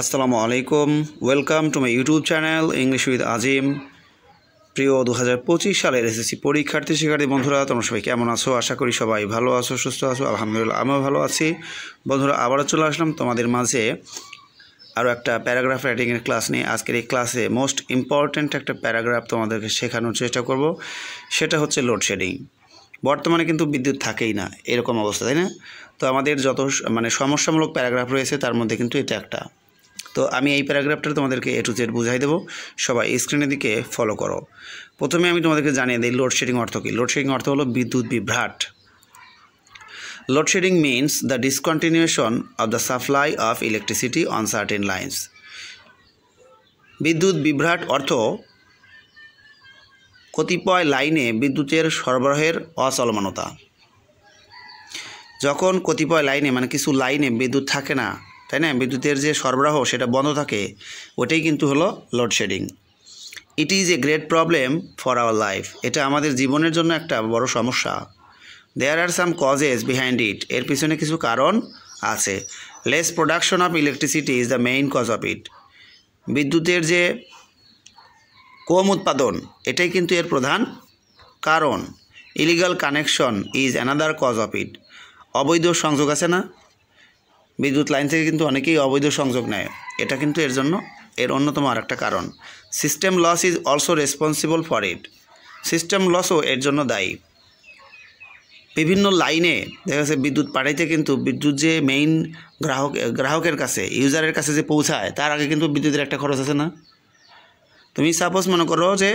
আসসালামু আলাইকুম welcome to my YouTube channel English with Azim প্রিয় দু হাজার সালের এসএসসি পরীক্ষার্থী শিক্ষার্থী বন্ধুরা তোমরা সবাই কেমন আছো আশা করি সবাই ভালো আছো সুস্থ আছো আলহামদুলিল্লাহ আমিও ভালো আছি বন্ধুরা আবারও চলে আসলাম তোমাদের মাঝে আরও একটা প্যারাগ্রাফ রাইটিংয়ের ক্লাস নিয়ে আজকের এই ক্লাসে মোস্ট ইম্পর্ট্যান্ট একটা প্যারাগ্রাফ তোমাদেরকে শেখানোর চেষ্টা করব সেটা হচ্ছে লোডশেডিং বর্তমানে কিন্তু বিদ্যুৎ থাকেই না এরকম অবস্থা তাই না তো আমাদের যত মানে সমস্যামূলক প্যারাগ্রাফ রয়েছে তার মধ্যে কিন্তু এটা একটা তো আমি এই প্যারাগ্রাফটা তোমাদেরকে এ টু জেড বুঝাই দেবো সবাই স্ক্রিনের দিকে ফলো করো প্রথমে আমি তোমাদেরকে জানিয়ে দিই লোডশেডিং অর্থ কী লোডশেডিং অর্থ হলো বিদ্যুৎ বিভ্রাট load shedding means the discontinuation of the supply of electricity on certain lines বিদ্যুৎ বিভ্রাট অর্থ কতিপয় লাইনে বিদ্যুতের সরবরাহের অচলমানতা যখন কতিপয় লাইনে মানে কিছু লাইনে বিদ্যুৎ থাকে না তাই না বিদ্যুতের যে সরবরাহ সেটা বন্ধ থাকে ওটাই কিন্তু হলো load shedding it is a great problem for our life এটা আমাদের জীবনের জন্য একটা বড় সমস্যা দেয়ার আর সাম কজেস বিহাইন্ড ইট এর পিছনে কিছু কারণ আছে less production of electricity is the main cause of it বিদ্যুতের যে কম উৎপাদন এটাই কিন্তু এর প্রধান কারণ illegal connection is another cause of it অবৈধ সংযোগ আছে না বিদ্যুৎ লাইন থেকে কিন্তু অনেকেই অবৈধ সংযোগ নেয় এটা কিন্তু এর জন্য এর অন্যতম আর একটা কারণ system loss is also responsible for it system লসও এর জন্য দায়ী বিভিন্ন লাইনে দেখা যাচ্ছে বিদ্যুৎ পাঠাইতে কিন্তু বিদ্যুৎ যে মেইন গ্রাহক গ্রাহকের কাছে ইউজারের কাছে যে পৌঁছায় তার আগে কিন্তু বিদ্যুতের একটা খরচ আছে না তুমি সাপোজ মনে করো যে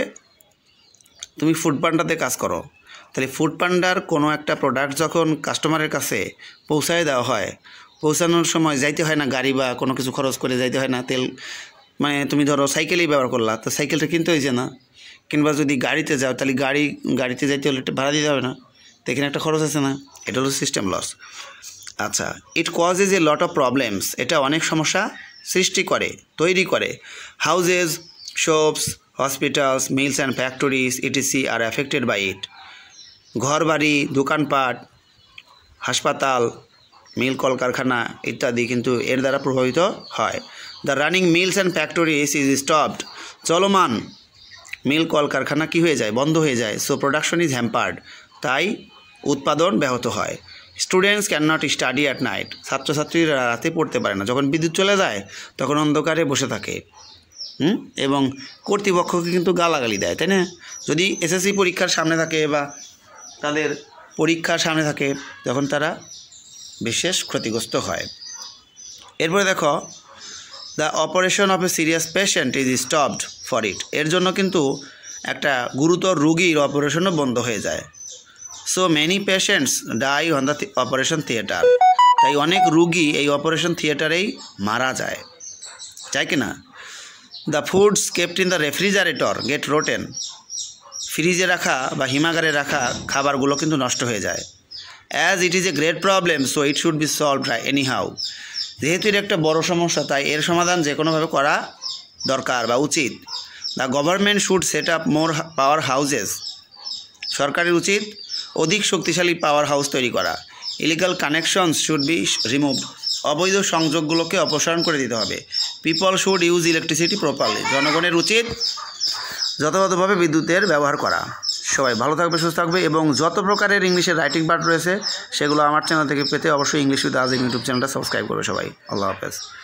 তুমি ফুড পান্ডাতে কাজ করো তাহলে ফুড পান্ডার কোনো একটা প্রোডাক্ট যখন কাস্টমারের কাছে পৌঁছায় দেওয়া হয় পৌঁছানোর সময় যাইতে হয় না গাড়ি বা কোনো কিছু খরচ করে যাইতে হয় না তেল মানে তুমি ধরো সাইকেলেই ব্যবহার করলা তো সাইকেলটা কিনতে হয়েছে না কিংবা যদি গাড়িতে যাও তাহলে গাড়ি গাড়িতে যাইতে হলে ভাড়া দিতে হবে না তো এখানে একটা খরচ আছে না এটা হলো সিস্টেম লস আচ্ছা it causes a lot of problems এটা অনেক সমস্যা সৃষ্টি করে তৈরি করে houses shops hospitals mills and factories etc are affected by it ঘর বাড়ি দোকানপাট হাসপাতাল মিল কলকারখানা ইত্যাদি কিন্তু এর দ্বারা প্রভাবিত হয় the running mills and factories is stopped চলমান মিল কলকারখানা কি হয়ে যায় বন্ধ হয়ে যায় সো প্রোডাকশন ইজ হ্যাম্পার্ড তাই উৎপাদন ব্যাহত হয় students cannot study at night ছাত্রছাত্রীরা রাতে পড়তে পারে না যখন বিদ্যুৎ চলে যায় তখন অন্ধকারে বসে থাকে হুম এবং কর্তৃপক্ষকে কিন্তু গালাগালি দেয় তাই না যদি এসএসসি পরীক্ষার সামনে থাকে বা তাদের পরীক্ষার সামনে থাকে তখন তারা বিশেষ ক্ষতিগ্রস্ত হয় এরপরে দেখো the operation of a serious patient is stopped for it এর জন্য কিন্তু একটা গুরুতর রুগীর অপারেশনও বন্ধ হয়ে যায় so many patients die on the operation theatre তাই অনেক রুগী এই অপারেশন থিয়েটারেই মারা যায় চাই কি না the foods kept in the refrigerator get rotten ফ্রিজে রাখা বা হিমাগারে রাখা খাবারগুলো কিন্তু নষ্ট হয়ে যায় as it is a great problem so it should be solve anyhow যেহেতু এটা একটা বড় সমস্যা তাই এর সমাধান যে কোনোভাবে করা দরকার বা উচিত the government should set up more power houses সরকারের উচিত অধিক শক্তিশালী পাওয়ার হাউস তৈরি করা illegal connections should be remove অবৈধ সংযোগগুলোকে অপসারণ করে দিতে হবে people should use electricity properly জনগণের উচিত যথাযথভাবে বিদ্যুতের ব্যবহার করা সবাই ভালো থাকবে সুস্থ থাকবে এবং যত প্রকারের ইংলিশের রাইটিং পার্ট রয়েছে সেগুলো আমার চ্যানেল থেকে পেতে অবশ্যই ইংলিশ উইথ আজিম ইউটিউব চ্যানেলটা সাবস্ক্রাইব করবে সবাই আল্লাহ হাফেজ